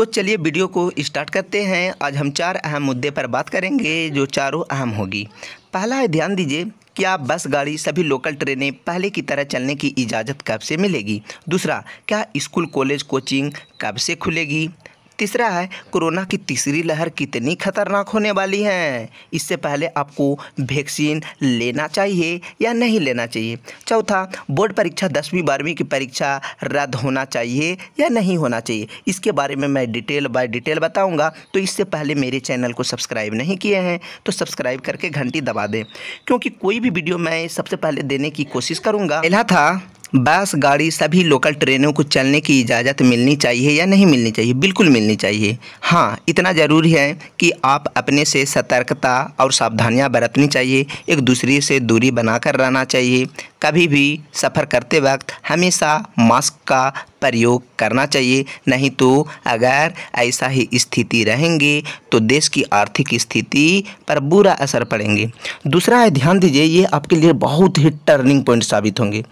तो चलिए वीडियो को स्टार्ट करते हैं आज हम चार अहम मुद्दे पर बात करेंगे जो चारों अहम होगी पहला है ध्यान दीजिए क्या बस गाड़ी सभी लोकल ट्रेनें पहले की तरह चलने की इजाज़त कब से मिलेगी दूसरा क्या स्कूल कॉलेज कोचिंग कब से खुलेगी तीसरा है कोरोना की तीसरी लहर कितनी खतरनाक होने वाली है इससे पहले आपको वैक्सीन लेना चाहिए या नहीं लेना चाहिए चौथा बोर्ड परीक्षा दसवीं बारहवीं की परीक्षा रद्द होना चाहिए या नहीं होना चाहिए इसके बारे में मैं डिटेल बाय डिटेल बताऊंगा तो इससे पहले मेरे चैनल को सब्सक्राइब नहीं किए हैं तो सब्सक्राइब करके घंटी दबा दें क्योंकि कोई भी वीडियो मैं सबसे पहले देने की कोशिश करूँगा पहला था बस गाड़ी सभी लोकल ट्रेनों को चलने की इजाज़त मिलनी चाहिए या नहीं मिलनी चाहिए बिल्कुल मिलनी चाहिए हाँ इतना ज़रूरी है कि आप अपने से सतर्कता और सावधानियाँ बरतनी चाहिए एक दूसरे से दूरी बनाकर रहना चाहिए कभी भी सफ़र करते वक्त हमेशा मास्क का प्रयोग करना चाहिए नहीं तो अगर ऐसा ही स्थिति रहेंगे तो देश की आर्थिक स्थिति पर बुरा असर पड़ेंगे दूसरा है ध्यान दीजिए ये आपके लिए बहुत ही टर्निंग पॉइंट साबित होंगे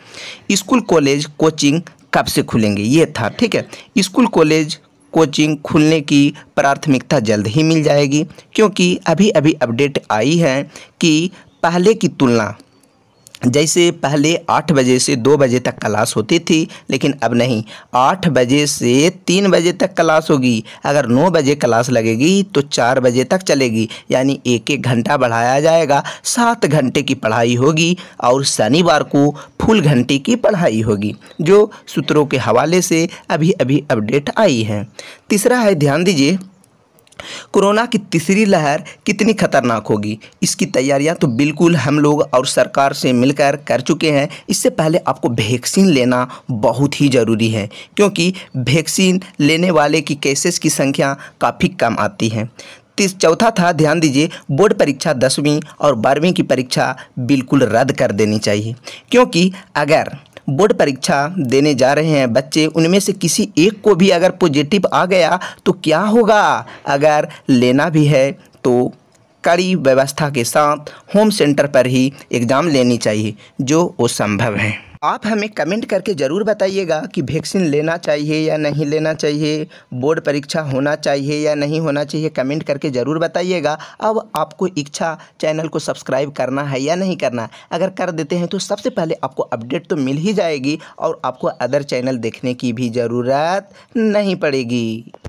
स्कूल कॉलेज कोचिंग कब से खुलेंगे ये था ठीक है स्कूल कॉलेज कोचिंग खुलने की प्राथमिकता जल्द ही मिल जाएगी क्योंकि अभी अभी अपडेट आई है कि पहले की तुलना जैसे पहले आठ बजे से दो बजे तक क्लास होती थी लेकिन अब नहीं आठ बजे से तीन बजे तक क्लास होगी अगर नौ बजे क्लास लगेगी तो चार बजे तक चलेगी यानी एक एक घंटा बढ़ाया जाएगा सात घंटे की पढ़ाई होगी और शनिवार को फुल घंटे की पढ़ाई होगी जो सूत्रों के हवाले से अभी अभी अपडेट आई है तीसरा है ध्यान दीजिए कोरोना की तीसरी लहर कितनी खतरनाक होगी इसकी तैयारियां तो बिल्कुल हम लोग और सरकार से मिलकर कर चुके हैं इससे पहले आपको वैक्सीन लेना बहुत ही ज़रूरी है क्योंकि वैक्सीन लेने वाले की केसेस की संख्या काफ़ी कम आती है तीस चौथा था ध्यान दीजिए बोर्ड परीक्षा दसवीं और बारहवीं की परीक्षा बिल्कुल रद्द कर देनी चाहिए क्योंकि अगर बोर्ड परीक्षा देने जा रहे हैं बच्चे उनमें से किसी एक को भी अगर पॉजिटिव आ गया तो क्या होगा अगर लेना भी है तो कड़ी व्यवस्था के साथ होम सेंटर पर ही एग्ज़ाम लेनी चाहिए जो वो संभव है आप हमें कमेंट करके ज़रूर बताइएगा कि वैक्सीन लेना चाहिए या नहीं लेना चाहिए बोर्ड परीक्षा होना चाहिए या नहीं होना चाहिए कमेंट करके ज़रूर बताइएगा अब आपको इच्छा चैनल को सब्सक्राइब करना है या नहीं करना अगर कर देते हैं तो सबसे पहले आपको अपडेट तो मिल ही जाएगी और आपको अदर चैनल देखने की भी ज़रूरत नहीं पड़ेगी